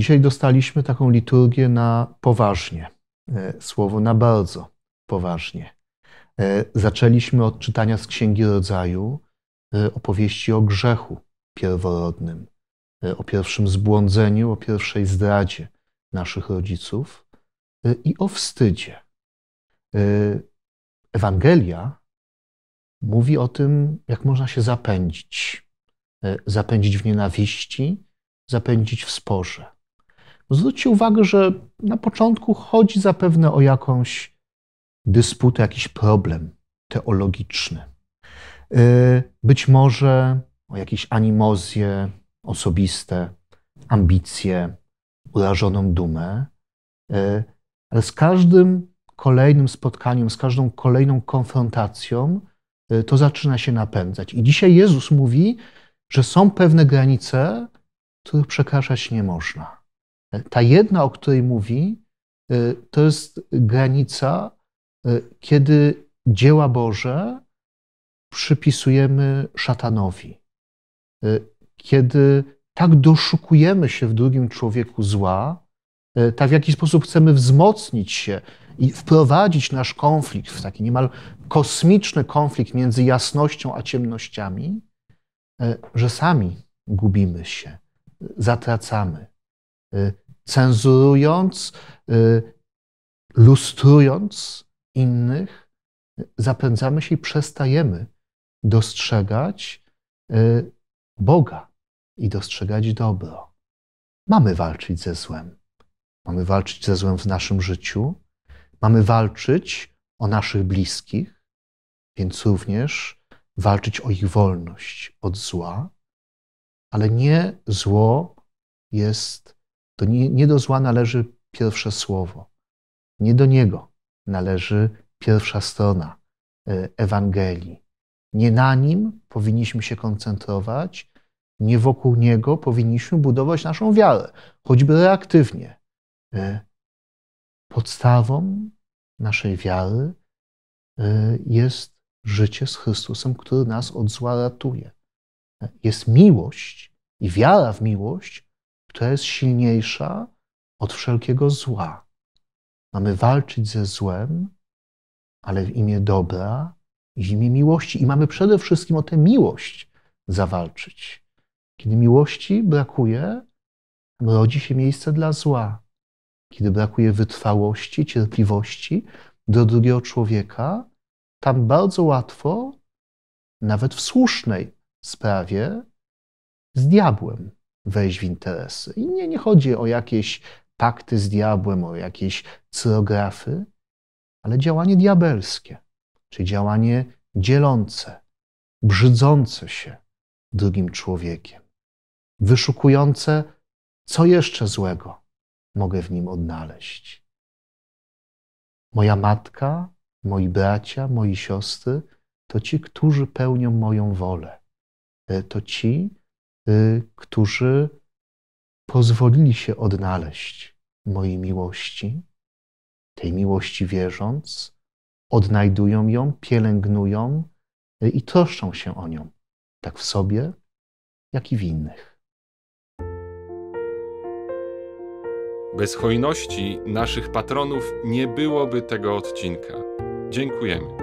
Dzisiaj dostaliśmy taką liturgię na poważnie, e, słowo na bardzo poważnie. E, zaczęliśmy od czytania z Księgi Rodzaju e, opowieści o grzechu pierworodnym, o pierwszym zbłądzeniu, o pierwszej zdradzie naszych rodziców i o wstydzie. Ewangelia mówi o tym, jak można się zapędzić. Zapędzić w nienawiści, zapędzić w sporze. Zwróćcie uwagę, że na początku chodzi zapewne o jakąś dysputę, jakiś problem teologiczny. Y, być może o jakieś animozje osobiste, ambicje, urażoną dumę, y, ale z każdym kolejnym spotkaniem, z każdą kolejną konfrontacją y, to zaczyna się napędzać. I dzisiaj Jezus mówi, że są pewne granice, których przekraczać nie można. Ta jedna, o której mówi, y, to jest granica, y, kiedy dzieła Boże przypisujemy szatanowi. Y, kiedy tak doszukujemy się w drugim człowieku zła, tak w jakiś sposób chcemy wzmocnić się i wprowadzić nasz konflikt w taki niemal kosmiczny konflikt między jasnością a ciemnościami, że sami gubimy się, zatracamy. Y, cenzurując, y, lustrując innych, zapędzamy się i przestajemy dostrzegać y, Boga i dostrzegać dobro. Mamy walczyć ze złem. Mamy walczyć ze złem w naszym życiu, mamy walczyć o naszych bliskich, więc również walczyć o ich wolność od zła, ale nie zło jest to nie, nie do zła należy pierwsze słowo. Nie do niego należy pierwsza strona e, Ewangelii. Nie na nim powinniśmy się koncentrować, nie wokół niego powinniśmy budować naszą wiarę, choćby reaktywnie. E, podstawą naszej wiary e, jest życie z Chrystusem, który nas od zła ratuje. Jest miłość i wiara w miłość, która jest silniejsza od wszelkiego zła. Mamy walczyć ze złem, ale w imię dobra i w imię miłości. I mamy przede wszystkim o tę miłość zawalczyć. Kiedy miłości brakuje, rodzi się miejsce dla zła. Kiedy brakuje wytrwałości, cierpliwości do drugiego człowieka, tam bardzo łatwo, nawet w słusznej sprawie, z diabłem wejść w interesy. I nie, nie chodzi o jakieś pakty z diabłem, o jakieś cyrografy, ale działanie diabelskie, czy działanie dzielące, brzydzące się drugim człowiekiem, wyszukujące, co jeszcze złego mogę w nim odnaleźć. Moja matka, moi bracia, moi siostry to ci, którzy pełnią moją wolę. E, to ci, Y, którzy pozwolili się odnaleźć mojej miłości, tej miłości wierząc, odnajdują ją, pielęgnują y, i troszczą się o nią, tak w sobie, jak i w innych. Bez hojności naszych patronów nie byłoby tego odcinka. Dziękujemy.